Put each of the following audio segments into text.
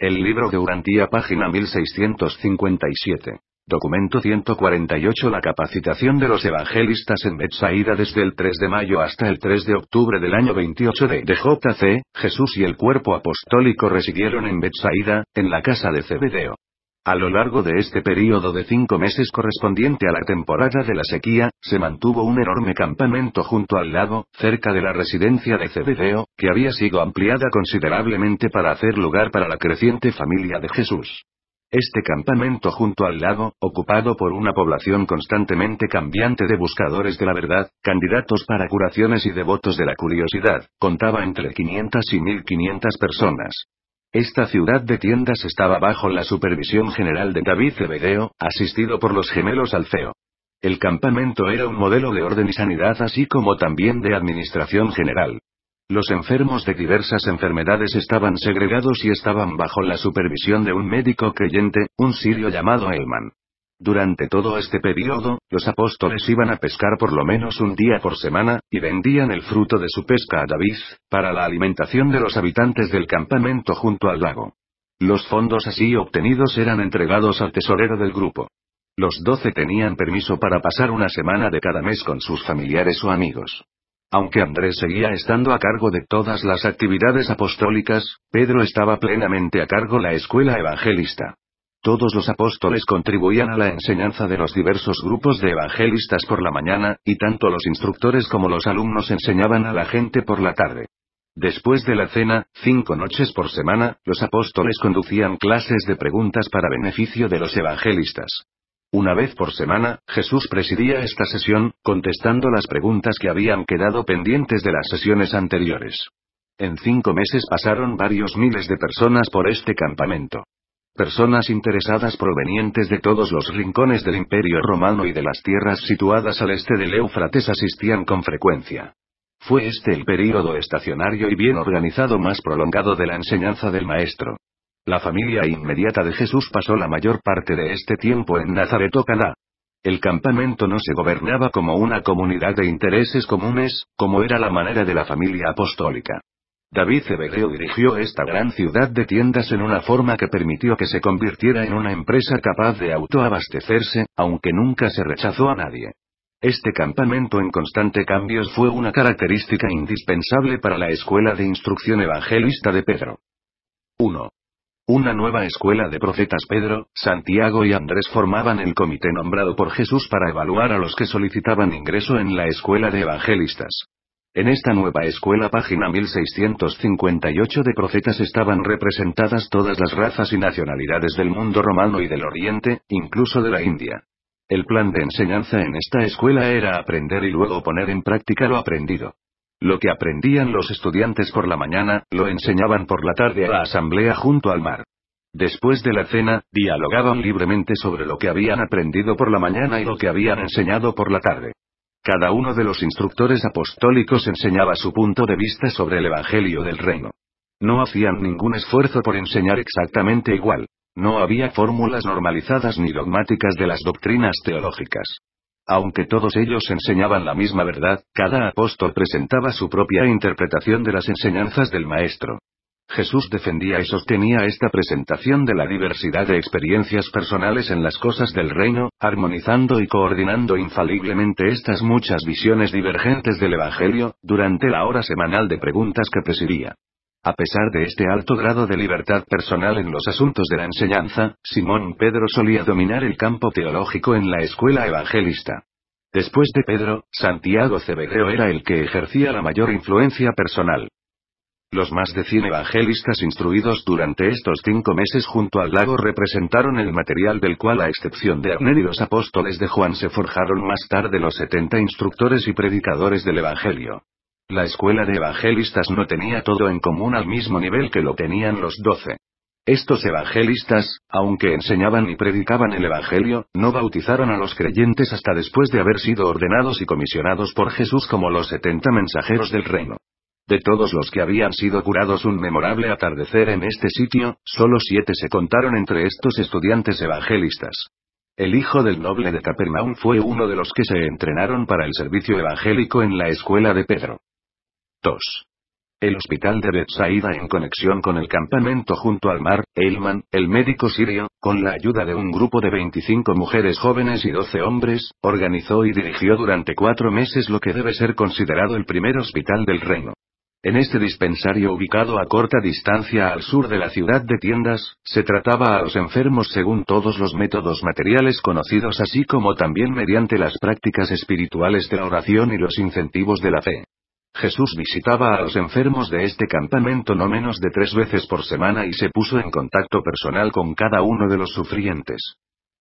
El libro de Urantía, página 1657. Documento 148 La capacitación de los evangelistas en Betsaida desde el 3 de mayo hasta el 3 de octubre del año 28 de jc Jesús y el cuerpo apostólico residieron en Betsaida, en la casa de Cebedeo. A lo largo de este período de cinco meses correspondiente a la temporada de la sequía, se mantuvo un enorme campamento junto al lago, cerca de la residencia de Cebedeo, que había sido ampliada considerablemente para hacer lugar para la creciente familia de Jesús. Este campamento junto al lago, ocupado por una población constantemente cambiante de buscadores de la verdad, candidatos para curaciones y devotos de la curiosidad, contaba entre 500 y 1500 personas. Esta ciudad de tiendas estaba bajo la supervisión general de David Cebedeo, asistido por los gemelos Alfeo. El campamento era un modelo de orden y sanidad así como también de administración general. Los enfermos de diversas enfermedades estaban segregados y estaban bajo la supervisión de un médico creyente, un sirio llamado Elman. Durante todo este periodo, los apóstoles iban a pescar por lo menos un día por semana, y vendían el fruto de su pesca a David, para la alimentación de los habitantes del campamento junto al lago. Los fondos así obtenidos eran entregados al tesorero del grupo. Los doce tenían permiso para pasar una semana de cada mes con sus familiares o amigos. Aunque Andrés seguía estando a cargo de todas las actividades apostólicas, Pedro estaba plenamente a cargo la escuela evangelista. Todos los apóstoles contribuían a la enseñanza de los diversos grupos de evangelistas por la mañana, y tanto los instructores como los alumnos enseñaban a la gente por la tarde. Después de la cena, cinco noches por semana, los apóstoles conducían clases de preguntas para beneficio de los evangelistas. Una vez por semana, Jesús presidía esta sesión, contestando las preguntas que habían quedado pendientes de las sesiones anteriores. En cinco meses pasaron varios miles de personas por este campamento. Personas interesadas provenientes de todos los rincones del Imperio Romano y de las tierras situadas al este del Éufrates asistían con frecuencia. Fue este el período estacionario y bien organizado más prolongado de la enseñanza del maestro. La familia inmediata de Jesús pasó la mayor parte de este tiempo en Nazaret o Caná. El campamento no se gobernaba como una comunidad de intereses comunes, como era la manera de la familia apostólica. David Cebedeo dirigió esta gran ciudad de tiendas en una forma que permitió que se convirtiera en una empresa capaz de autoabastecerse, aunque nunca se rechazó a nadie. Este campamento en constante cambios fue una característica indispensable para la escuela de instrucción evangelista de Pedro. 1. Una nueva escuela de profetas Pedro, Santiago y Andrés formaban el comité nombrado por Jesús para evaluar a los que solicitaban ingreso en la escuela de evangelistas. En esta nueva escuela página 1658 de profetas estaban representadas todas las razas y nacionalidades del mundo romano y del oriente, incluso de la India. El plan de enseñanza en esta escuela era aprender y luego poner en práctica lo aprendido. Lo que aprendían los estudiantes por la mañana, lo enseñaban por la tarde a la asamblea junto al mar. Después de la cena, dialogaban libremente sobre lo que habían aprendido por la mañana y lo que habían enseñado por la tarde. Cada uno de los instructores apostólicos enseñaba su punto de vista sobre el Evangelio del Reino. No hacían ningún esfuerzo por enseñar exactamente igual. No había fórmulas normalizadas ni dogmáticas de las doctrinas teológicas. Aunque todos ellos enseñaban la misma verdad, cada apóstol presentaba su propia interpretación de las enseñanzas del Maestro. Jesús defendía y sostenía esta presentación de la diversidad de experiencias personales en las cosas del reino, armonizando y coordinando infaliblemente estas muchas visiones divergentes del Evangelio, durante la hora semanal de preguntas que presidía. A pesar de este alto grado de libertad personal en los asuntos de la enseñanza, Simón Pedro solía dominar el campo teológico en la escuela evangelista. Después de Pedro, Santiago Cebedeo era el que ejercía la mayor influencia personal. Los más de 100 evangelistas instruidos durante estos cinco meses junto al lago representaron el material del cual a excepción de Abner y los apóstoles de Juan se forjaron más tarde los 70 instructores y predicadores del Evangelio. La escuela de evangelistas no tenía todo en común al mismo nivel que lo tenían los doce. Estos evangelistas, aunque enseñaban y predicaban el Evangelio, no bautizaron a los creyentes hasta después de haber sido ordenados y comisionados por Jesús como los setenta mensajeros del reino. De todos los que habían sido curados un memorable atardecer en este sitio, solo siete se contaron entre estos estudiantes evangelistas. El hijo del noble de Capernaum fue uno de los que se entrenaron para el servicio evangélico en la escuela de Pedro. 2. El hospital de Bethsaida en conexión con el campamento junto al mar, Elman, el médico sirio, con la ayuda de un grupo de 25 mujeres jóvenes y 12 hombres, organizó y dirigió durante cuatro meses lo que debe ser considerado el primer hospital del reino. En este dispensario ubicado a corta distancia al sur de la ciudad de tiendas, se trataba a los enfermos según todos los métodos materiales conocidos así como también mediante las prácticas espirituales de la oración y los incentivos de la fe. Jesús visitaba a los enfermos de este campamento no menos de tres veces por semana y se puso en contacto personal con cada uno de los sufrientes.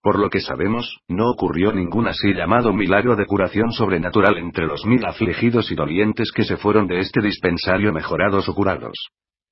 Por lo que sabemos, no ocurrió ningún así llamado milagro de curación sobrenatural entre los mil afligidos y dolientes que se fueron de este dispensario mejorados o curados.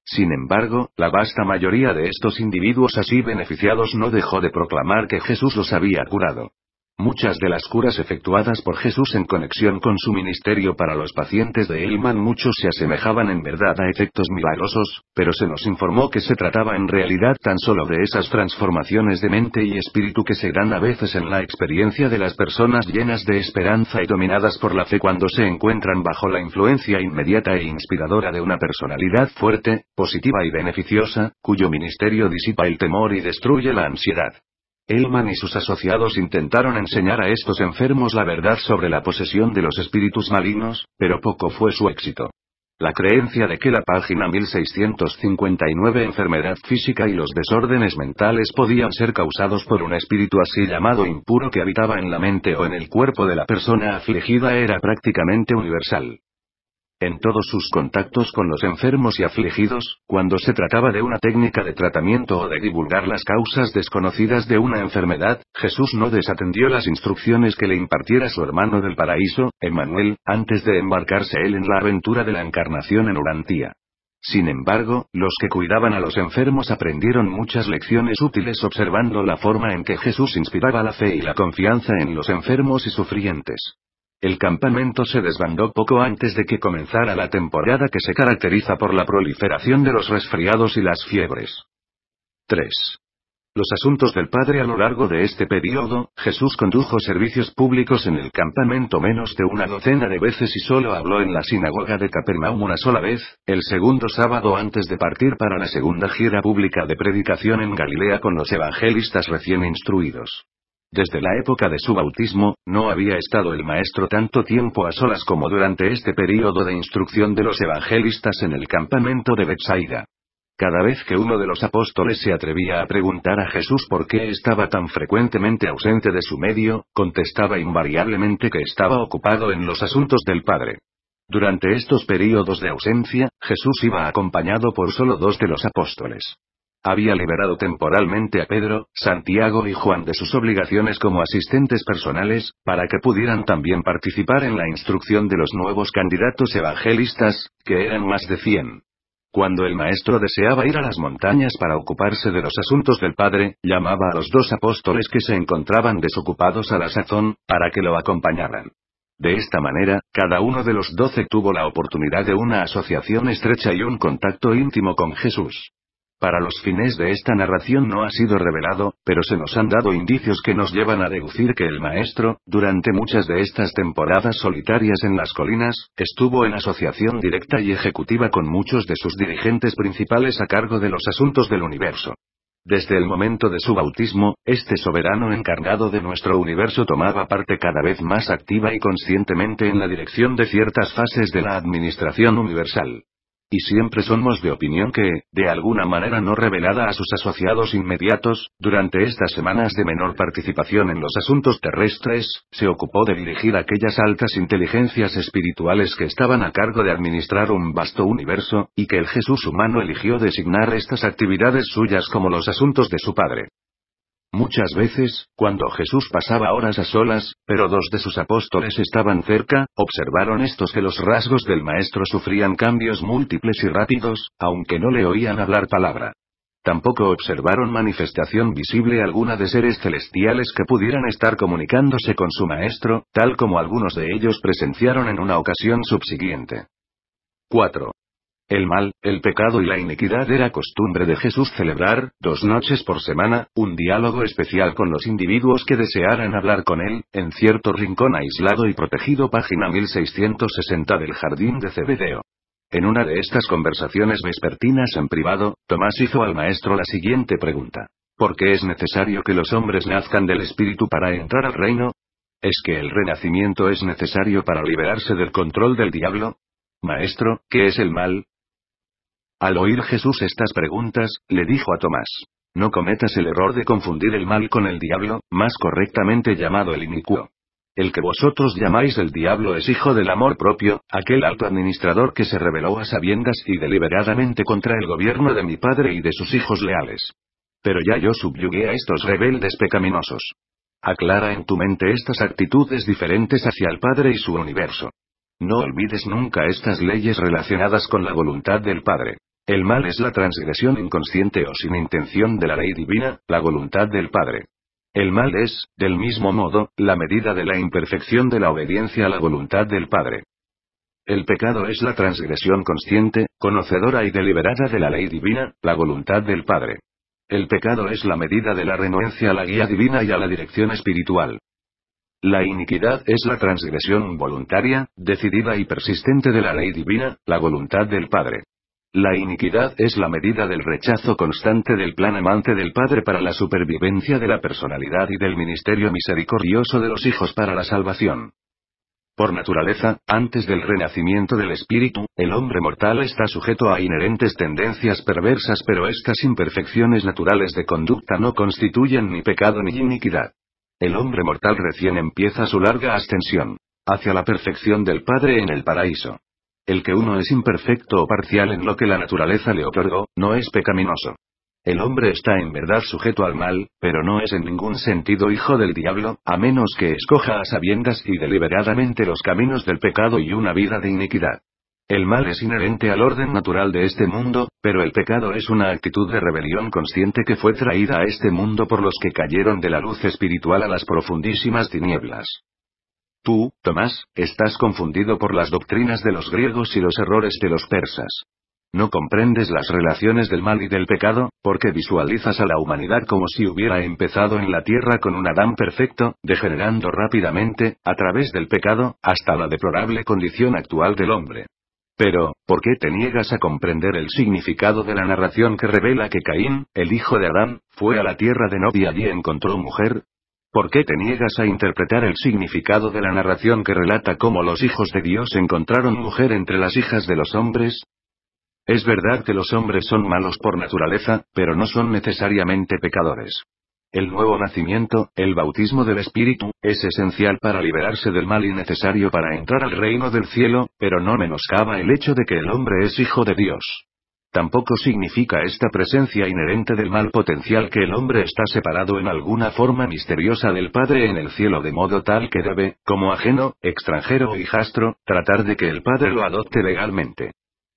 Sin embargo, la vasta mayoría de estos individuos así beneficiados no dejó de proclamar que Jesús los había curado. Muchas de las curas efectuadas por Jesús en conexión con su ministerio para los pacientes de Elman muchos se asemejaban en verdad a efectos milagrosos, pero se nos informó que se trataba en realidad tan solo de esas transformaciones de mente y espíritu que se dan a veces en la experiencia de las personas llenas de esperanza y dominadas por la fe cuando se encuentran bajo la influencia inmediata e inspiradora de una personalidad fuerte, positiva y beneficiosa, cuyo ministerio disipa el temor y destruye la ansiedad. Elman y sus asociados intentaron enseñar a estos enfermos la verdad sobre la posesión de los espíritus malignos, pero poco fue su éxito. La creencia de que la página 1659 enfermedad física y los desórdenes mentales podían ser causados por un espíritu así llamado impuro que habitaba en la mente o en el cuerpo de la persona afligida era prácticamente universal. En todos sus contactos con los enfermos y afligidos, cuando se trataba de una técnica de tratamiento o de divulgar las causas desconocidas de una enfermedad, Jesús no desatendió las instrucciones que le impartiera su hermano del paraíso, Emmanuel, antes de embarcarse él en la aventura de la encarnación en Orantía. Sin embargo, los que cuidaban a los enfermos aprendieron muchas lecciones útiles observando la forma en que Jesús inspiraba la fe y la confianza en los enfermos y sufrientes. El campamento se desbandó poco antes de que comenzara la temporada que se caracteriza por la proliferación de los resfriados y las fiebres. 3. Los asuntos del Padre a lo largo de este periodo, Jesús condujo servicios públicos en el campamento menos de una docena de veces y solo habló en la sinagoga de Capernaum una sola vez, el segundo sábado antes de partir para la segunda gira pública de predicación en Galilea con los evangelistas recién instruidos. Desde la época de su bautismo, no había estado el maestro tanto tiempo a solas como durante este período de instrucción de los evangelistas en el campamento de Betsaida. Cada vez que uno de los apóstoles se atrevía a preguntar a Jesús por qué estaba tan frecuentemente ausente de su medio, contestaba invariablemente que estaba ocupado en los asuntos del Padre. Durante estos períodos de ausencia, Jesús iba acompañado por solo dos de los apóstoles había liberado temporalmente a Pedro, Santiago y Juan de sus obligaciones como asistentes personales, para que pudieran también participar en la instrucción de los nuevos candidatos evangelistas, que eran más de 100. Cuando el maestro deseaba ir a las montañas para ocuparse de los asuntos del Padre, llamaba a los dos apóstoles que se encontraban desocupados a la sazón, para que lo acompañaran. De esta manera, cada uno de los doce tuvo la oportunidad de una asociación estrecha y un contacto íntimo con Jesús. Para los fines de esta narración no ha sido revelado, pero se nos han dado indicios que nos llevan a deducir que el maestro, durante muchas de estas temporadas solitarias en las colinas, estuvo en asociación directa y ejecutiva con muchos de sus dirigentes principales a cargo de los asuntos del universo. Desde el momento de su bautismo, este soberano encargado de nuestro universo tomaba parte cada vez más activa y conscientemente en la dirección de ciertas fases de la administración universal. Y siempre somos de opinión que, de alguna manera no revelada a sus asociados inmediatos, durante estas semanas de menor participación en los asuntos terrestres, se ocupó de dirigir aquellas altas inteligencias espirituales que estaban a cargo de administrar un vasto universo, y que el Jesús humano eligió designar estas actividades suyas como los asuntos de su Padre. Muchas veces, cuando Jesús pasaba horas a solas, pero dos de sus apóstoles estaban cerca, observaron estos que los rasgos del Maestro sufrían cambios múltiples y rápidos, aunque no le oían hablar palabra. Tampoco observaron manifestación visible alguna de seres celestiales que pudieran estar comunicándose con su Maestro, tal como algunos de ellos presenciaron en una ocasión subsiguiente. 4. El mal, el pecado y la iniquidad era costumbre de Jesús celebrar, dos noches por semana, un diálogo especial con los individuos que desearan hablar con él, en cierto rincón aislado y protegido página 1660 del Jardín de Cebedeo. En una de estas conversaciones vespertinas en privado, Tomás hizo al maestro la siguiente pregunta. ¿Por qué es necesario que los hombres nazcan del Espíritu para entrar al reino? ¿Es que el renacimiento es necesario para liberarse del control del diablo? Maestro, ¿qué es el mal? Al oír Jesús estas preguntas, le dijo a Tomás, no cometas el error de confundir el mal con el diablo, más correctamente llamado el inicuo. El que vosotros llamáis el diablo es hijo del amor propio, aquel alto administrador que se rebeló a sabiendas y deliberadamente contra el gobierno de mi padre y de sus hijos leales. Pero ya yo subyugué a estos rebeldes pecaminosos. Aclara en tu mente estas actitudes diferentes hacia el Padre y su universo. No olvides nunca estas leyes relacionadas con la voluntad del Padre. El mal es la transgresión inconsciente o sin intención de la ley divina, la voluntad del Padre. El mal es, del mismo modo, la medida de la imperfección de la obediencia a la voluntad del Padre. El pecado es la transgresión consciente, conocedora y deliberada de la ley divina, la voluntad del Padre. El pecado es la medida de la renuencia a la guía divina y a la dirección espiritual. La iniquidad es la transgresión voluntaria, decidida y persistente de la ley divina, la voluntad del Padre. La iniquidad es la medida del rechazo constante del plan amante del Padre para la supervivencia de la personalidad y del ministerio misericordioso de los hijos para la salvación. Por naturaleza, antes del renacimiento del espíritu, el hombre mortal está sujeto a inherentes tendencias perversas, pero estas imperfecciones naturales de conducta no constituyen ni pecado ni iniquidad. El hombre mortal recién empieza su larga ascensión hacia la perfección del Padre en el paraíso. El que uno es imperfecto o parcial en lo que la naturaleza le otorgó, no es pecaminoso. El hombre está en verdad sujeto al mal, pero no es en ningún sentido hijo del diablo, a menos que escoja a sabiendas y deliberadamente los caminos del pecado y una vida de iniquidad. El mal es inherente al orden natural de este mundo, pero el pecado es una actitud de rebelión consciente que fue traída a este mundo por los que cayeron de la luz espiritual a las profundísimas tinieblas. Tú, Tomás, estás confundido por las doctrinas de los griegos y los errores de los persas. No comprendes las relaciones del mal y del pecado, porque visualizas a la humanidad como si hubiera empezado en la tierra con un Adán perfecto, degenerando rápidamente, a través del pecado, hasta la deplorable condición actual del hombre. Pero, ¿por qué te niegas a comprender el significado de la narración que revela que Caín, el hijo de Adán, fue a la tierra de Nod y allí encontró mujer? ¿Por qué te niegas a interpretar el significado de la narración que relata cómo los hijos de Dios encontraron mujer entre las hijas de los hombres? Es verdad que los hombres son malos por naturaleza, pero no son necesariamente pecadores. El nuevo nacimiento, el bautismo del Espíritu, es esencial para liberarse del mal y necesario para entrar al reino del cielo, pero no menoscaba el hecho de que el hombre es hijo de Dios. Tampoco significa esta presencia inherente del mal potencial que el hombre está separado en alguna forma misteriosa del Padre en el cielo de modo tal que debe, como ajeno, extranjero o hijastro, tratar de que el Padre lo adopte legalmente.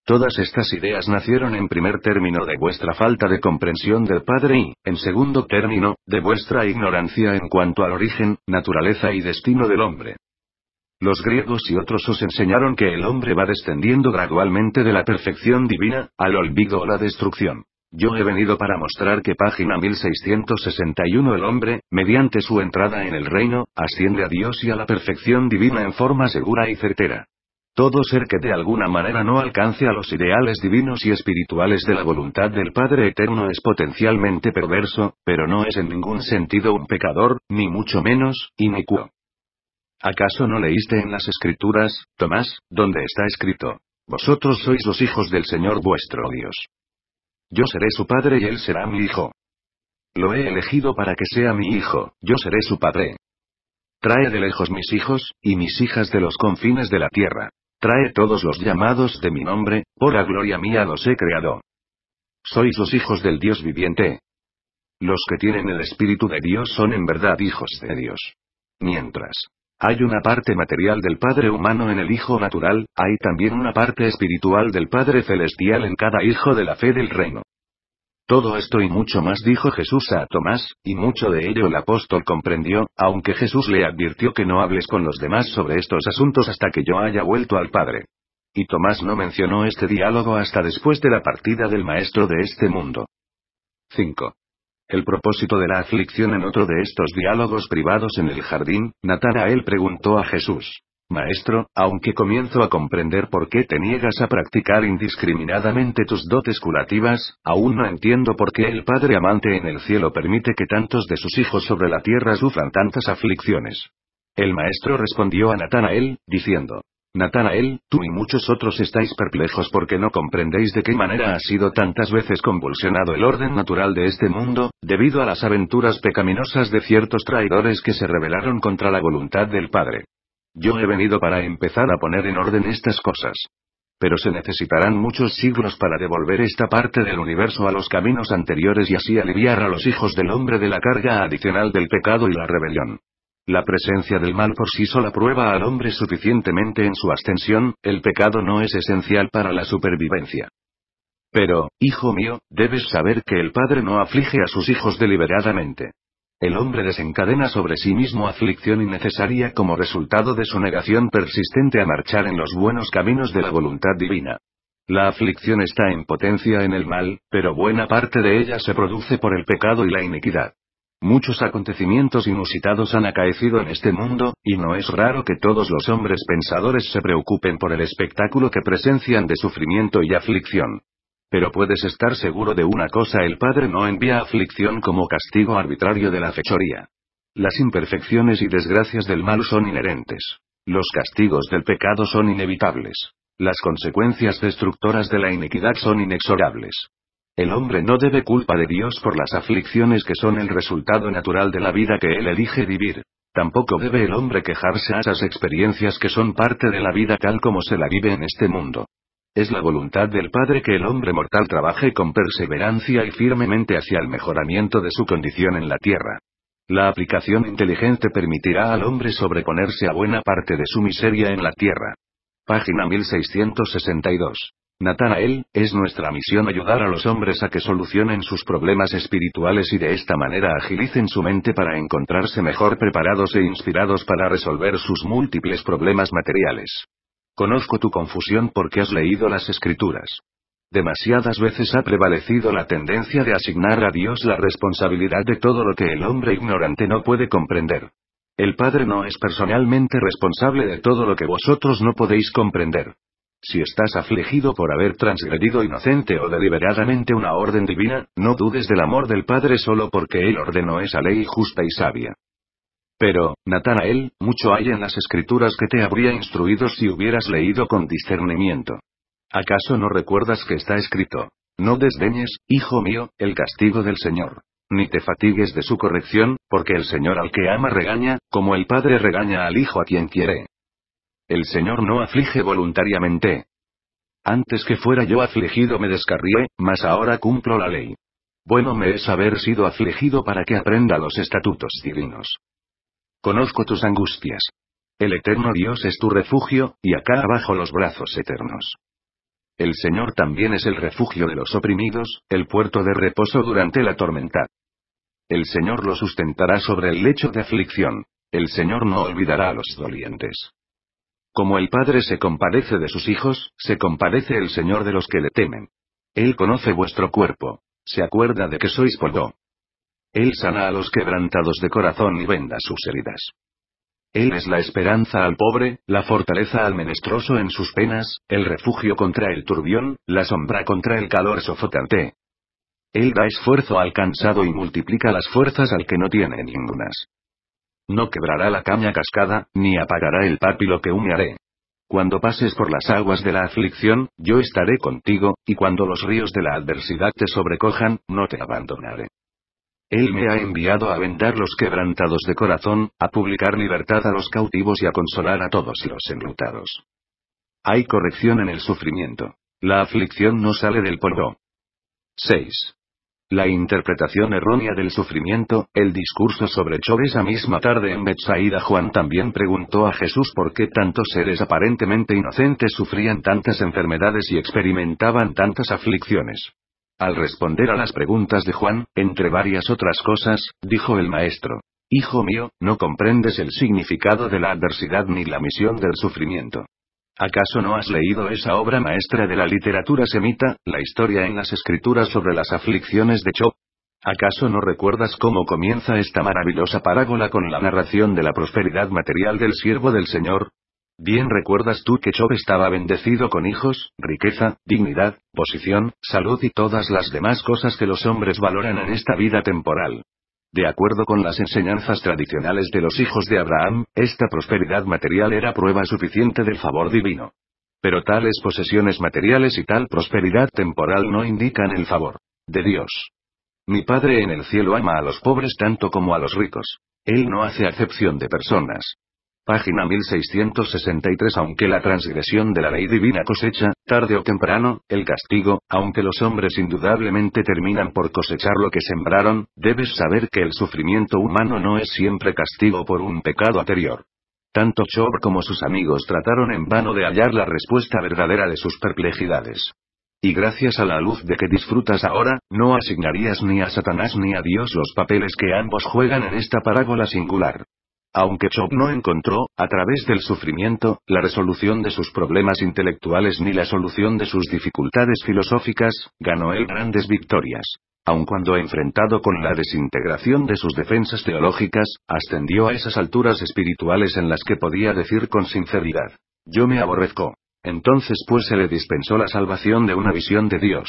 Todas estas ideas nacieron en primer término de vuestra falta de comprensión del Padre y, en segundo término, de vuestra ignorancia en cuanto al origen, naturaleza y destino del hombre. Los griegos y otros os enseñaron que el hombre va descendiendo gradualmente de la perfección divina, al olvido o la destrucción. Yo he venido para mostrar que página 1661 el hombre, mediante su entrada en el reino, asciende a Dios y a la perfección divina en forma segura y certera. Todo ser que de alguna manera no alcance a los ideales divinos y espirituales de la voluntad del Padre Eterno es potencialmente perverso, pero no es en ningún sentido un pecador, ni mucho menos, inicuo. ¿Acaso no leíste en las escrituras, Tomás, donde está escrito? Vosotros sois los hijos del Señor vuestro Dios. Yo seré su padre y él será mi hijo. Lo he elegido para que sea mi hijo, yo seré su padre. Trae de lejos mis hijos, y mis hijas de los confines de la tierra. Trae todos los llamados de mi nombre, por la gloria mía los he creado. Sois los hijos del Dios viviente. Los que tienen el Espíritu de Dios son en verdad hijos de Dios. Mientras hay una parte material del Padre humano en el Hijo natural, hay también una parte espiritual del Padre celestial en cada hijo de la fe del reino. Todo esto y mucho más dijo Jesús a Tomás, y mucho de ello el apóstol comprendió, aunque Jesús le advirtió que no hables con los demás sobre estos asuntos hasta que yo haya vuelto al Padre. Y Tomás no mencionó este diálogo hasta después de la partida del Maestro de este mundo. 5 el propósito de la aflicción en otro de estos diálogos privados en el jardín, Natanael preguntó a Jesús. Maestro, aunque comienzo a comprender por qué te niegas a practicar indiscriminadamente tus dotes curativas, aún no entiendo por qué el Padre Amante en el cielo permite que tantos de sus hijos sobre la tierra sufran tantas aflicciones. El maestro respondió a Natanael, diciendo, Natanael, tú y muchos otros estáis perplejos porque no comprendéis de qué manera ha sido tantas veces convulsionado el orden natural de este mundo, debido a las aventuras pecaminosas de ciertos traidores que se rebelaron contra la voluntad del Padre. Yo he venido para empezar a poner en orden estas cosas. Pero se necesitarán muchos siglos para devolver esta parte del universo a los caminos anteriores y así aliviar a los hijos del hombre de la carga adicional del pecado y la rebelión. La presencia del mal por sí sola prueba al hombre suficientemente en su ascensión, el pecado no es esencial para la supervivencia. Pero, hijo mío, debes saber que el Padre no aflige a sus hijos deliberadamente. El hombre desencadena sobre sí mismo aflicción innecesaria como resultado de su negación persistente a marchar en los buenos caminos de la voluntad divina. La aflicción está en potencia en el mal, pero buena parte de ella se produce por el pecado y la iniquidad. Muchos acontecimientos inusitados han acaecido en este mundo, y no es raro que todos los hombres pensadores se preocupen por el espectáculo que presencian de sufrimiento y aflicción. Pero puedes estar seguro de una cosa, el Padre no envía aflicción como castigo arbitrario de la fechoría. Las imperfecciones y desgracias del mal son inherentes. Los castigos del pecado son inevitables. Las consecuencias destructoras de la iniquidad son inexorables. El hombre no debe culpa de Dios por las aflicciones que son el resultado natural de la vida que él elige vivir. Tampoco debe el hombre quejarse a esas experiencias que son parte de la vida tal como se la vive en este mundo. Es la voluntad del Padre que el hombre mortal trabaje con perseverancia y firmemente hacia el mejoramiento de su condición en la tierra. La aplicación inteligente permitirá al hombre sobreponerse a buena parte de su miseria en la tierra. Página 1662. Natanael, es nuestra misión ayudar a los hombres a que solucionen sus problemas espirituales y de esta manera agilicen su mente para encontrarse mejor preparados e inspirados para resolver sus múltiples problemas materiales. Conozco tu confusión porque has leído las escrituras. Demasiadas veces ha prevalecido la tendencia de asignar a Dios la responsabilidad de todo lo que el hombre ignorante no puede comprender. El Padre no es personalmente responsable de todo lo que vosotros no podéis comprender. Si estás afligido por haber transgredido inocente o deliberadamente una orden divina, no dudes del amor del Padre solo porque Él ordenó esa ley justa y sabia. Pero, Natanael, mucho hay en las escrituras que te habría instruido si hubieras leído con discernimiento. ¿Acaso no recuerdas que está escrito? No desdeñes, hijo mío, el castigo del Señor. Ni te fatigues de su corrección, porque el Señor al que ama regaña, como el Padre regaña al Hijo a quien quiere. El Señor no aflige voluntariamente. Antes que fuera yo afligido me descarrié, mas ahora cumplo la ley. Bueno me es haber sido afligido para que aprenda los estatutos divinos. Conozco tus angustias. El eterno Dios es tu refugio, y acá abajo los brazos eternos. El Señor también es el refugio de los oprimidos, el puerto de reposo durante la tormenta. El Señor lo sustentará sobre el lecho de aflicción. El Señor no olvidará a los dolientes. Como el Padre se compadece de sus hijos, se compadece el Señor de los que le temen. Él conoce vuestro cuerpo. Se acuerda de que sois polvo. Él sana a los quebrantados de corazón y venda sus heridas. Él es la esperanza al pobre, la fortaleza al menestroso en sus penas, el refugio contra el turbión, la sombra contra el calor sofocante. Él da esfuerzo al cansado y multiplica las fuerzas al que no tiene ningunas. No quebrará la caña cascada, ni apagará el pápilo que humearé. Cuando pases por las aguas de la aflicción, yo estaré contigo, y cuando los ríos de la adversidad te sobrecojan, no te abandonaré. Él me ha enviado a vendar los quebrantados de corazón, a publicar libertad a los cautivos y a consolar a todos los enlutados. Hay corrección en el sufrimiento. La aflicción no sale del polvo. 6. La interpretación errónea del sufrimiento, el discurso sobre Job esa misma tarde en Betsaida Juan también preguntó a Jesús por qué tantos seres aparentemente inocentes sufrían tantas enfermedades y experimentaban tantas aflicciones. Al responder a las preguntas de Juan, entre varias otras cosas, dijo el maestro, Hijo mío, no comprendes el significado de la adversidad ni la misión del sufrimiento. ¿Acaso no has leído esa obra maestra de la literatura semita, la historia en las escrituras sobre las aflicciones de Chop? ¿Acaso no recuerdas cómo comienza esta maravillosa parábola con la narración de la prosperidad material del siervo del Señor? Bien recuerdas tú que Job estaba bendecido con hijos, riqueza, dignidad, posición, salud y todas las demás cosas que los hombres valoran en esta vida temporal. De acuerdo con las enseñanzas tradicionales de los hijos de Abraham, esta prosperidad material era prueba suficiente del favor divino. Pero tales posesiones materiales y tal prosperidad temporal no indican el favor de Dios. Mi Padre en el cielo ama a los pobres tanto como a los ricos. Él no hace acepción de personas. Página 1663 Aunque la transgresión de la ley divina cosecha, tarde o temprano, el castigo, aunque los hombres indudablemente terminan por cosechar lo que sembraron, debes saber que el sufrimiento humano no es siempre castigo por un pecado anterior. Tanto Chob como sus amigos trataron en vano de hallar la respuesta verdadera de sus perplejidades. Y gracias a la luz de que disfrutas ahora, no asignarías ni a Satanás ni a Dios los papeles que ambos juegan en esta parábola singular. Aunque Chop no encontró, a través del sufrimiento, la resolución de sus problemas intelectuales ni la solución de sus dificultades filosóficas, ganó él grandes victorias. Aun cuando enfrentado con la desintegración de sus defensas teológicas, ascendió a esas alturas espirituales en las que podía decir con sinceridad, yo me aborrezco. Entonces pues se le dispensó la salvación de una visión de Dios.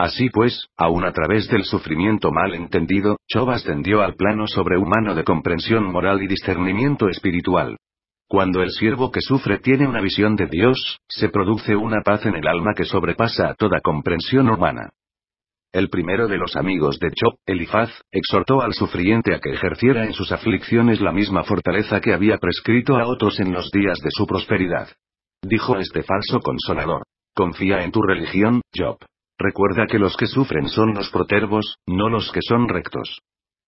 Así pues, aun a través del sufrimiento mal entendido, Chob ascendió al plano sobrehumano de comprensión moral y discernimiento espiritual. Cuando el siervo que sufre tiene una visión de Dios, se produce una paz en el alma que sobrepasa a toda comprensión humana. El primero de los amigos de Job, Elifaz, exhortó al sufriente a que ejerciera en sus aflicciones la misma fortaleza que había prescrito a otros en los días de su prosperidad. Dijo este falso consolador. Confía en tu religión, Job. Recuerda que los que sufren son los protervos, no los que son rectos.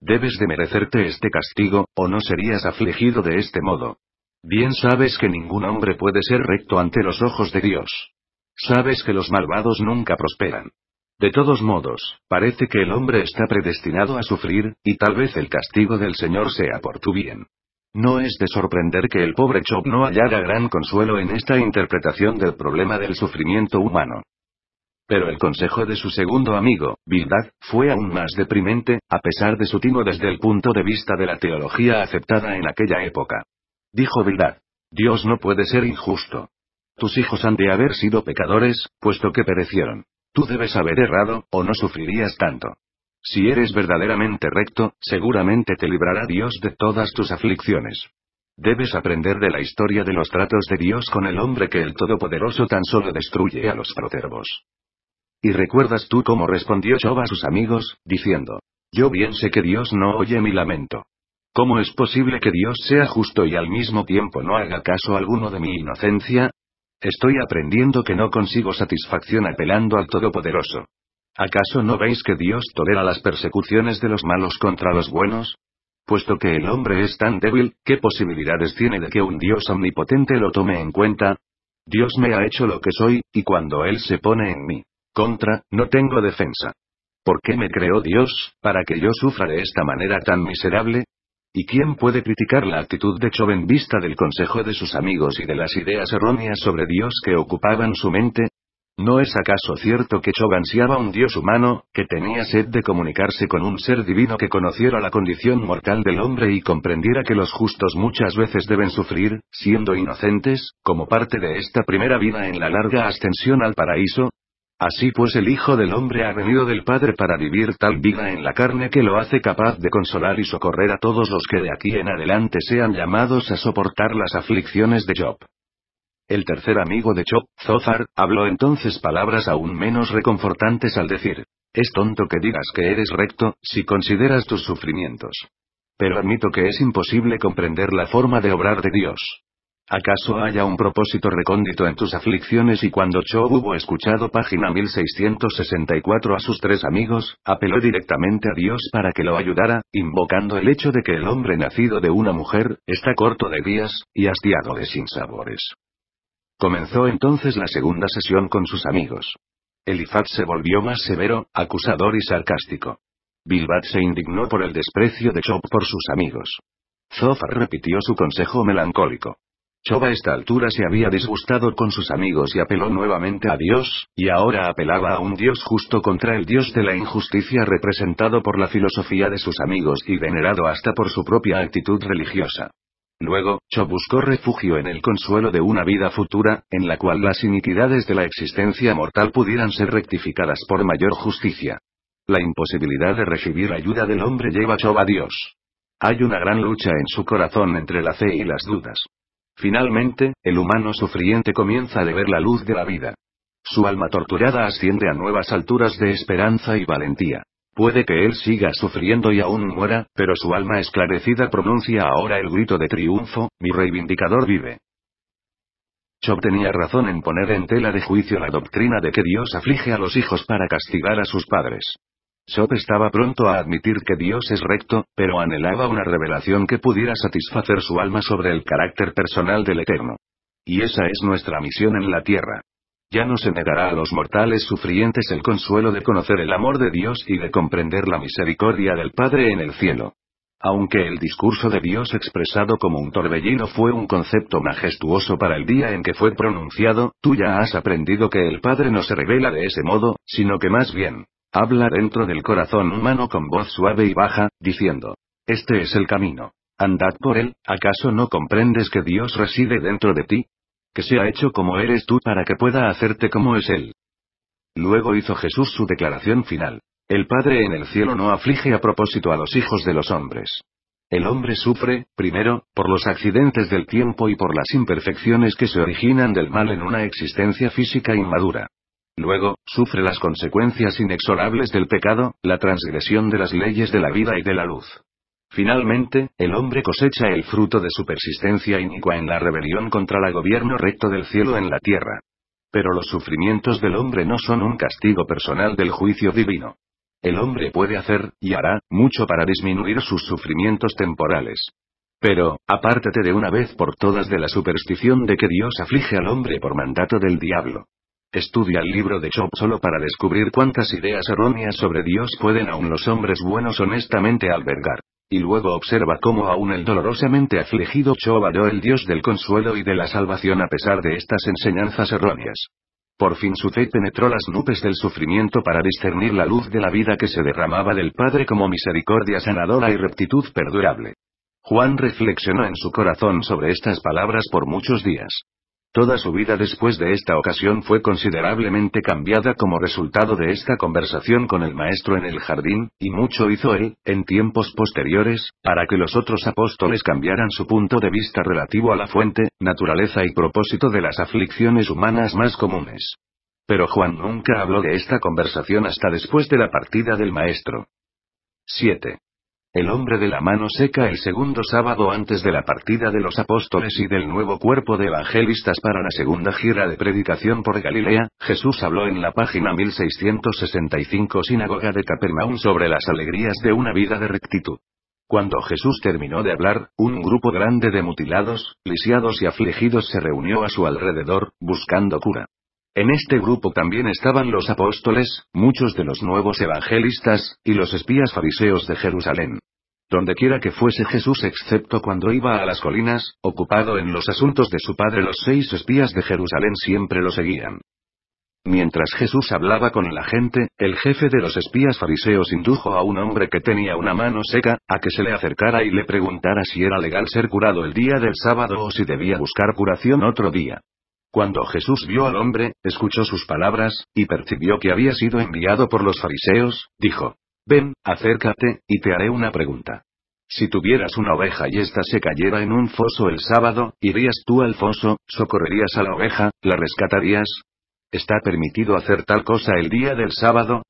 Debes de merecerte este castigo, o no serías afligido de este modo. Bien sabes que ningún hombre puede ser recto ante los ojos de Dios. Sabes que los malvados nunca prosperan. De todos modos, parece que el hombre está predestinado a sufrir, y tal vez el castigo del Señor sea por tu bien. No es de sorprender que el pobre Chop no hallara gran consuelo en esta interpretación del problema del sufrimiento humano. Pero el consejo de su segundo amigo, Bildad, fue aún más deprimente, a pesar de su tino desde el punto de vista de la teología aceptada en aquella época. Dijo Bildad. Dios no puede ser injusto. Tus hijos han de haber sido pecadores, puesto que perecieron. Tú debes haber errado, o no sufrirías tanto. Si eres verdaderamente recto, seguramente te librará Dios de todas tus aflicciones. Debes aprender de la historia de los tratos de Dios con el hombre que el Todopoderoso tan solo destruye a los protervos. ¿Y recuerdas tú cómo respondió Job a sus amigos, diciendo, Yo bien sé que Dios no oye mi lamento? ¿Cómo es posible que Dios sea justo y al mismo tiempo no haga caso alguno de mi inocencia? Estoy aprendiendo que no consigo satisfacción apelando al Todopoderoso. ¿Acaso no veis que Dios tolera las persecuciones de los malos contra los buenos? Puesto que el hombre es tan débil, ¿qué posibilidades tiene de que un Dios omnipotente lo tome en cuenta? Dios me ha hecho lo que soy, y cuando Él se pone en mí, contra, no tengo defensa. ¿Por qué me creó Dios, para que yo sufra de esta manera tan miserable? ¿Y quién puede criticar la actitud de en vista del consejo de sus amigos y de las ideas erróneas sobre Dios que ocupaban su mente? ¿No es acaso cierto que Chob ansiaba un dios humano, que tenía sed de comunicarse con un ser divino que conociera la condición mortal del hombre y comprendiera que los justos muchas veces deben sufrir, siendo inocentes, como parte de esta primera vida en la larga ascensión al paraíso? Así pues el Hijo del Hombre ha venido del Padre para vivir tal vida en la carne que lo hace capaz de consolar y socorrer a todos los que de aquí en adelante sean llamados a soportar las aflicciones de Job. El tercer amigo de Job, Zofar, habló entonces palabras aún menos reconfortantes al decir, es tonto que digas que eres recto, si consideras tus sufrimientos. Pero admito que es imposible comprender la forma de obrar de Dios. ¿Acaso haya un propósito recóndito en tus aflicciones? Y cuando Cho hubo escuchado página 1664 a sus tres amigos, apeló directamente a Dios para que lo ayudara, invocando el hecho de que el hombre nacido de una mujer, está corto de días, y hastiado de sinsabores. Comenzó entonces la segunda sesión con sus amigos. Elifaz se volvió más severo, acusador y sarcástico. Bilbat se indignó por el desprecio de Chop por sus amigos. Zofar repitió su consejo melancólico. Choba a esta altura se había disgustado con sus amigos y apeló nuevamente a Dios, y ahora apelaba a un Dios justo contra el Dios de la injusticia representado por la filosofía de sus amigos y venerado hasta por su propia actitud religiosa. Luego, Cho buscó refugio en el consuelo de una vida futura, en la cual las iniquidades de la existencia mortal pudieran ser rectificadas por mayor justicia. La imposibilidad de recibir ayuda del hombre lleva a a Dios. Hay una gran lucha en su corazón entre la fe y las dudas. Finalmente, el humano sufriente comienza a ver la luz de la vida. Su alma torturada asciende a nuevas alturas de esperanza y valentía. Puede que él siga sufriendo y aún muera, pero su alma esclarecida pronuncia ahora el grito de triunfo, mi reivindicador vive. Chop tenía razón en poner en tela de juicio la doctrina de que Dios aflige a los hijos para castigar a sus padres. Sob estaba pronto a admitir que Dios es recto, pero anhelaba una revelación que pudiera satisfacer su alma sobre el carácter personal del Eterno. Y esa es nuestra misión en la tierra. Ya no se negará a los mortales sufrientes el consuelo de conocer el amor de Dios y de comprender la misericordia del Padre en el cielo. Aunque el discurso de Dios expresado como un torbellino fue un concepto majestuoso para el día en que fue pronunciado, tú ya has aprendido que el Padre no se revela de ese modo, sino que más bien, Habla dentro del corazón humano con voz suave y baja, diciendo, Este es el camino. Andad por él, ¿acaso no comprendes que Dios reside dentro de ti? Que se ha hecho como eres tú para que pueda hacerte como es Él. Luego hizo Jesús su declaración final. El Padre en el cielo no aflige a propósito a los hijos de los hombres. El hombre sufre, primero, por los accidentes del tiempo y por las imperfecciones que se originan del mal en una existencia física inmadura. Luego, sufre las consecuencias inexorables del pecado, la transgresión de las leyes de la vida y de la luz. Finalmente, el hombre cosecha el fruto de su persistencia inicua en la rebelión contra el gobierno recto del cielo en la tierra. Pero los sufrimientos del hombre no son un castigo personal del juicio divino. El hombre puede hacer, y hará, mucho para disminuir sus sufrimientos temporales. Pero, apártate de una vez por todas de la superstición de que Dios aflige al hombre por mandato del diablo. Estudia el libro de Job solo para descubrir cuántas ideas erróneas sobre Dios pueden aún los hombres buenos honestamente albergar. Y luego observa cómo aún el dolorosamente afligido Job halló el Dios del consuelo y de la salvación a pesar de estas enseñanzas erróneas. Por fin su fe penetró las nubes del sufrimiento para discernir la luz de la vida que se derramaba del Padre como misericordia sanadora y rectitud perdurable. Juan reflexionó en su corazón sobre estas palabras por muchos días. Toda su vida después de esta ocasión fue considerablemente cambiada como resultado de esta conversación con el maestro en el jardín, y mucho hizo él, en tiempos posteriores, para que los otros apóstoles cambiaran su punto de vista relativo a la fuente, naturaleza y propósito de las aflicciones humanas más comunes. Pero Juan nunca habló de esta conversación hasta después de la partida del maestro. 7. El hombre de la mano seca el segundo sábado antes de la partida de los apóstoles y del nuevo cuerpo de evangelistas para la segunda gira de predicación por Galilea, Jesús habló en la página 1665 Sinagoga de Capernaum sobre las alegrías de una vida de rectitud. Cuando Jesús terminó de hablar, un grupo grande de mutilados, lisiados y afligidos se reunió a su alrededor, buscando cura. En este grupo también estaban los apóstoles, muchos de los nuevos evangelistas, y los espías fariseos de Jerusalén. Dondequiera que fuese Jesús excepto cuando iba a las colinas, ocupado en los asuntos de su padre los seis espías de Jerusalén siempre lo seguían. Mientras Jesús hablaba con la gente, el jefe de los espías fariseos indujo a un hombre que tenía una mano seca, a que se le acercara y le preguntara si era legal ser curado el día del sábado o si debía buscar curación otro día. Cuando Jesús vio al hombre, escuchó sus palabras, y percibió que había sido enviado por los fariseos, dijo, Ven, acércate, y te haré una pregunta. Si tuvieras una oveja y ésta se cayera en un foso el sábado, ¿irías tú al foso, socorrerías a la oveja, la rescatarías? ¿Está permitido hacer tal cosa el día del sábado?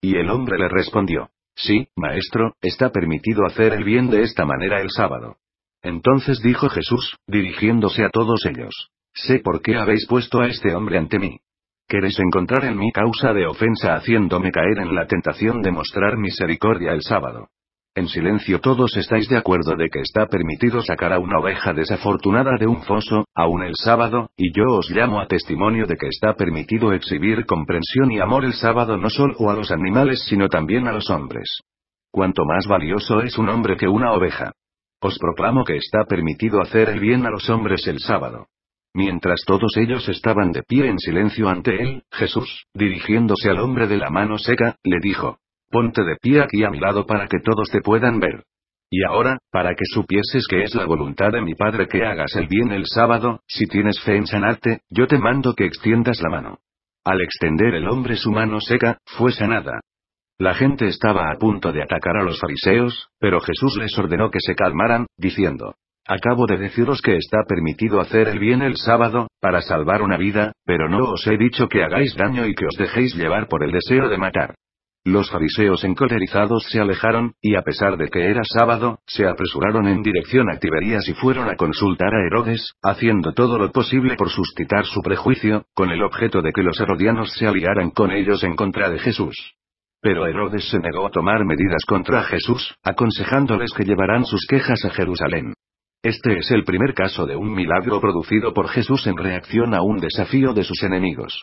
Y el hombre le respondió, Sí, maestro, está permitido hacer el bien de esta manera el sábado. Entonces dijo Jesús, dirigiéndose a todos ellos, Sé por qué habéis puesto a este hombre ante mí. Queréis encontrar en mí causa de ofensa haciéndome caer en la tentación de mostrar misericordia el sábado. En silencio todos estáis de acuerdo de que está permitido sacar a una oveja desafortunada de un foso, aún el sábado, y yo os llamo a testimonio de que está permitido exhibir comprensión y amor el sábado no solo a los animales sino también a los hombres. Cuanto más valioso es un hombre que una oveja. Os proclamo que está permitido hacer el bien a los hombres el sábado. Mientras todos ellos estaban de pie en silencio ante él, Jesús, dirigiéndose al hombre de la mano seca, le dijo, Ponte de pie aquí a mi lado para que todos te puedan ver. Y ahora, para que supieses que es la voluntad de mi Padre que hagas el bien el sábado, si tienes fe en sanarte, yo te mando que extiendas la mano. Al extender el hombre su mano seca, fue sanada. La gente estaba a punto de atacar a los fariseos, pero Jesús les ordenó que se calmaran, diciendo, Acabo de deciros que está permitido hacer el bien el sábado, para salvar una vida, pero no os he dicho que hagáis daño y que os dejéis llevar por el deseo de matar. Los fariseos encolerizados se alejaron, y a pesar de que era sábado, se apresuraron en dirección a Tiberías y fueron a consultar a Herodes, haciendo todo lo posible por suscitar su prejuicio, con el objeto de que los herodianos se aliaran con ellos en contra de Jesús. Pero Herodes se negó a tomar medidas contra Jesús, aconsejándoles que llevaran sus quejas a Jerusalén. Este es el primer caso de un milagro producido por Jesús en reacción a un desafío de sus enemigos.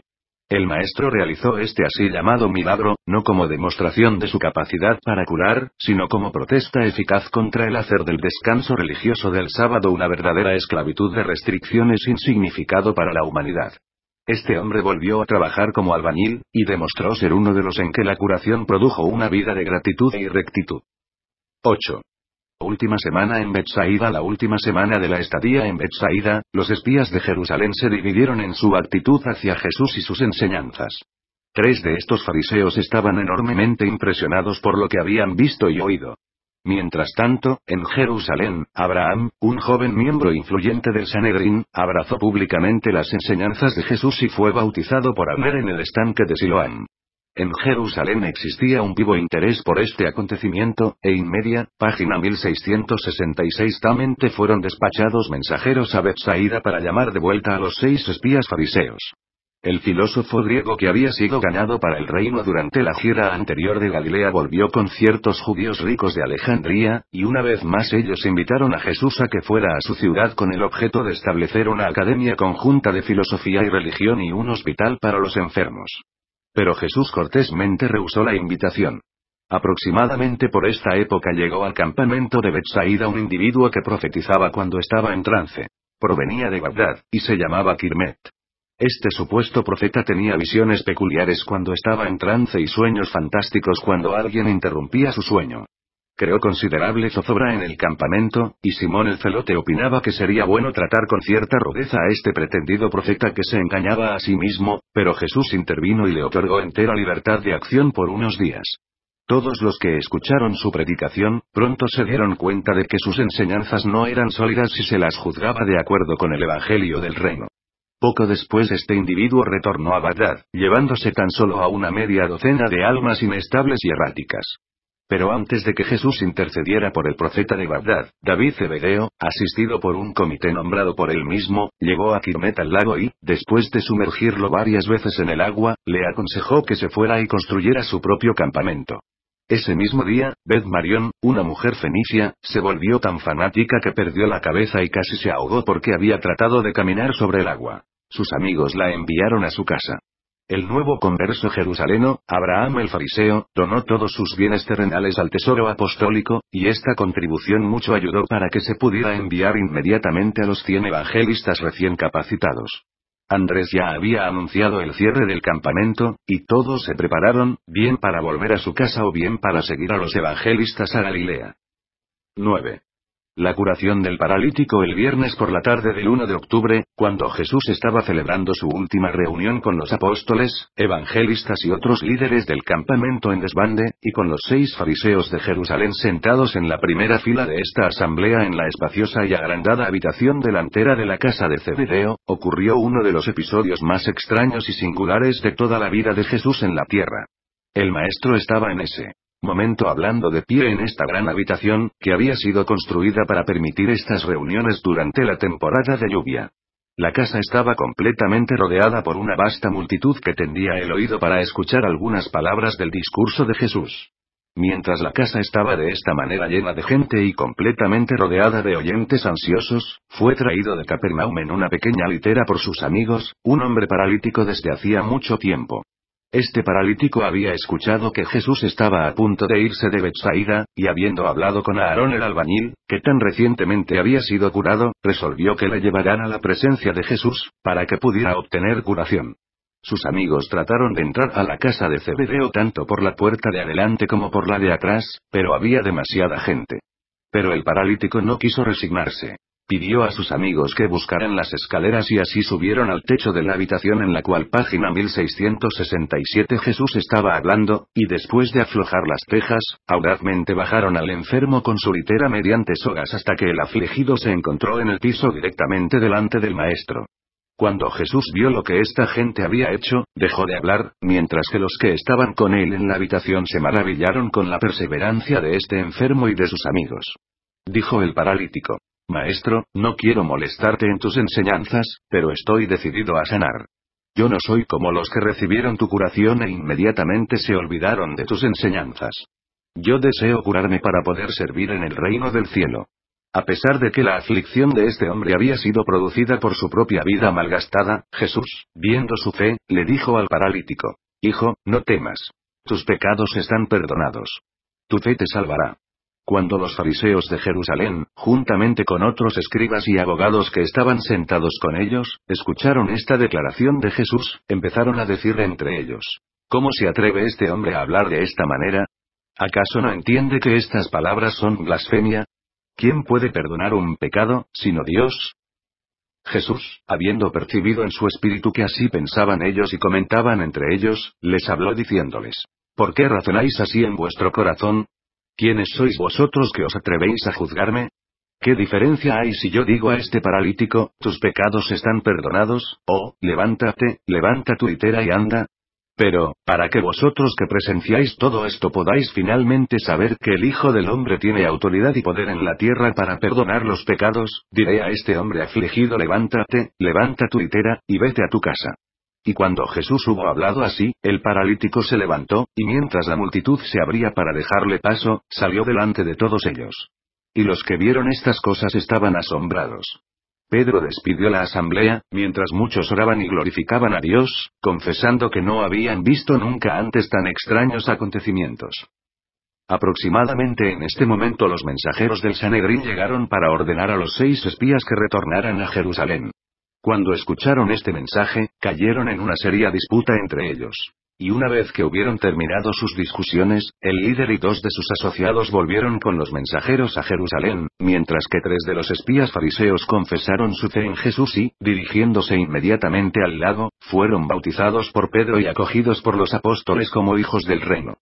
El maestro realizó este así llamado milagro, no como demostración de su capacidad para curar, sino como protesta eficaz contra el hacer del descanso religioso del sábado una verdadera esclavitud de restricciones sin significado para la humanidad. Este hombre volvió a trabajar como albañil, y demostró ser uno de los en que la curación produjo una vida de gratitud y rectitud. 8. Última semana en Betsaida La última semana de la estadía en Betsaida, los espías de Jerusalén se dividieron en su actitud hacia Jesús y sus enseñanzas. Tres de estos fariseos estaban enormemente impresionados por lo que habían visto y oído. Mientras tanto, en Jerusalén, Abraham, un joven miembro influyente del Sanedrín, abrazó públicamente las enseñanzas de Jesús y fue bautizado por Amer en el estanque de Siloam. En Jerusalén existía un vivo interés por este acontecimiento, e media, página 1666 tamente fueron despachados mensajeros a Betsaida para llamar de vuelta a los seis espías fariseos. El filósofo griego que había sido ganado para el reino durante la gira anterior de Galilea volvió con ciertos judíos ricos de Alejandría, y una vez más ellos invitaron a Jesús a que fuera a su ciudad con el objeto de establecer una academia conjunta de filosofía y religión y un hospital para los enfermos. Pero Jesús cortésmente rehusó la invitación. Aproximadamente por esta época llegó al campamento de Betsaida un individuo que profetizaba cuando estaba en trance. Provenía de Bagdad, y se llamaba Kirmet. Este supuesto profeta tenía visiones peculiares cuando estaba en trance y sueños fantásticos cuando alguien interrumpía su sueño. Creó considerable zozobra en el campamento, y Simón el Celote opinaba que sería bueno tratar con cierta rudeza a este pretendido profeta que se engañaba a sí mismo, pero Jesús intervino y le otorgó entera libertad de acción por unos días. Todos los que escucharon su predicación, pronto se dieron cuenta de que sus enseñanzas no eran sólidas si se las juzgaba de acuerdo con el Evangelio del Reino. Poco después este individuo retornó a Bagdad, llevándose tan solo a una media docena de almas inestables y erráticas. Pero antes de que Jesús intercediera por el profeta de Bagdad, David zebedeo, asistido por un comité nombrado por él mismo, llegó a Kirmet al lago y, después de sumergirlo varias veces en el agua, le aconsejó que se fuera y construyera su propio campamento. Ese mismo día, Beth Marion, una mujer fenicia, se volvió tan fanática que perdió la cabeza y casi se ahogó porque había tratado de caminar sobre el agua. Sus amigos la enviaron a su casa. El nuevo converso jerusaleno, Abraham el fariseo, donó todos sus bienes terrenales al tesoro apostólico, y esta contribución mucho ayudó para que se pudiera enviar inmediatamente a los cien evangelistas recién capacitados. Andrés ya había anunciado el cierre del campamento, y todos se prepararon, bien para volver a su casa o bien para seguir a los evangelistas a Galilea. 9. La curación del paralítico el viernes por la tarde del 1 de octubre, cuando Jesús estaba celebrando su última reunión con los apóstoles, evangelistas y otros líderes del campamento en desbande, y con los seis fariseos de Jerusalén sentados en la primera fila de esta asamblea en la espaciosa y agrandada habitación delantera de la casa de Cebedeo, ocurrió uno de los episodios más extraños y singulares de toda la vida de Jesús en la tierra. El maestro estaba en ese momento hablando de pie en esta gran habitación, que había sido construida para permitir estas reuniones durante la temporada de lluvia. La casa estaba completamente rodeada por una vasta multitud que tendía el oído para escuchar algunas palabras del discurso de Jesús. Mientras la casa estaba de esta manera llena de gente y completamente rodeada de oyentes ansiosos, fue traído de Capernaum en una pequeña litera por sus amigos, un hombre paralítico desde hacía mucho tiempo. Este paralítico había escuchado que Jesús estaba a punto de irse de Bethsaida, y habiendo hablado con Aarón el albañil, que tan recientemente había sido curado, resolvió que le llevaran a la presencia de Jesús, para que pudiera obtener curación. Sus amigos trataron de entrar a la casa de Cebedeo tanto por la puerta de adelante como por la de atrás, pero había demasiada gente. Pero el paralítico no quiso resignarse. Pidió a sus amigos que buscaran las escaleras y así subieron al techo de la habitación en la cual página 1667 Jesús estaba hablando, y después de aflojar las tejas, audazmente bajaron al enfermo con su litera mediante sogas hasta que el afligido se encontró en el piso directamente delante del maestro. Cuando Jesús vio lo que esta gente había hecho, dejó de hablar, mientras que los que estaban con él en la habitación se maravillaron con la perseverancia de este enfermo y de sus amigos. Dijo el paralítico. Maestro, no quiero molestarte en tus enseñanzas, pero estoy decidido a sanar. Yo no soy como los que recibieron tu curación e inmediatamente se olvidaron de tus enseñanzas. Yo deseo curarme para poder servir en el reino del cielo. A pesar de que la aflicción de este hombre había sido producida por su propia vida malgastada, Jesús, viendo su fe, le dijo al paralítico, Hijo, no temas. Tus pecados están perdonados. Tu fe te salvará. Cuando los fariseos de Jerusalén, juntamente con otros escribas y abogados que estaban sentados con ellos, escucharon esta declaración de Jesús, empezaron a decir entre ellos, ¿Cómo se atreve este hombre a hablar de esta manera? ¿Acaso no entiende que estas palabras son blasfemia? ¿Quién puede perdonar un pecado, sino Dios? Jesús, habiendo percibido en su espíritu que así pensaban ellos y comentaban entre ellos, les habló diciéndoles, ¿Por qué razonáis así en vuestro corazón? ¿Quiénes sois vosotros que os atrevéis a juzgarme? ¿Qué diferencia hay si yo digo a este paralítico, tus pecados están perdonados, o, oh, levántate, levanta tu itera y anda? Pero, para que vosotros que presenciáis todo esto podáis finalmente saber que el Hijo del Hombre tiene autoridad y poder en la tierra para perdonar los pecados, diré a este hombre afligido levántate, levanta tu itera, y vete a tu casa. Y cuando Jesús hubo hablado así, el paralítico se levantó, y mientras la multitud se abría para dejarle paso, salió delante de todos ellos. Y los que vieron estas cosas estaban asombrados. Pedro despidió la asamblea, mientras muchos oraban y glorificaban a Dios, confesando que no habían visto nunca antes tan extraños acontecimientos. Aproximadamente en este momento los mensajeros del Sanedrín llegaron para ordenar a los seis espías que retornaran a Jerusalén. Cuando escucharon este mensaje, cayeron en una seria disputa entre ellos. Y una vez que hubieron terminado sus discusiones, el líder y dos de sus asociados volvieron con los mensajeros a Jerusalén, mientras que tres de los espías fariseos confesaron su fe en Jesús y, dirigiéndose inmediatamente al lago, fueron bautizados por Pedro y acogidos por los apóstoles como hijos del reino.